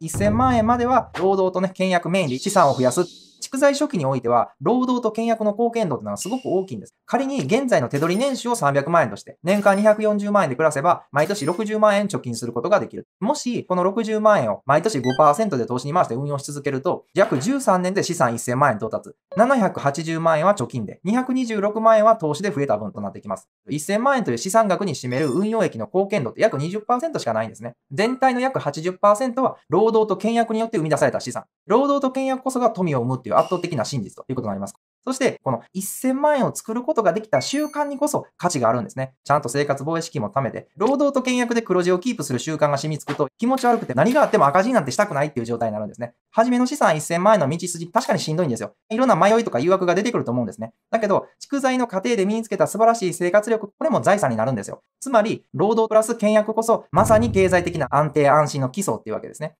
1000万円までは労働とね、倹約メインで資産を増やす蓄財初期においては、労働と契約の貢献度というのはすごく大きいんです。仮に現在の手取り年収を300万円として、年間240万円で暮らせば、毎年60万円貯金することができる。もし、この60万円を毎年5%で投資に回して運用し続けると、約13年で資産1000万円到達。780万円は貯金で、226万円は投資で増えた分となってきます。1000万円という資産額に占める運用益の貢献度って約20%しかないんですね。全体の約80%は、労働と契約によって生み出された資産。労働と契約こそが富を生むっていう圧倒的な真実ということになります。そして、この1000万円を作ることができた習慣にこそ価値があるんですね。ちゃんと生活防衛資金も貯めて、労働と倹約で黒字をキープする習慣が染みつくと、気持ち悪くて何があっても赤字なんてしたくないっていう状態になるんですね。初めの資産1000万円の道筋、確かにしんどいんですよ。いろんな迷いとか誘惑が出てくると思うんですね。だけど、蓄財の過程で身につけた素晴らしい生活力、これも財産になるんですよ。つまり、労働プラス倹約こそ、まさに経済的な安定安心の基礎っていうわけですね。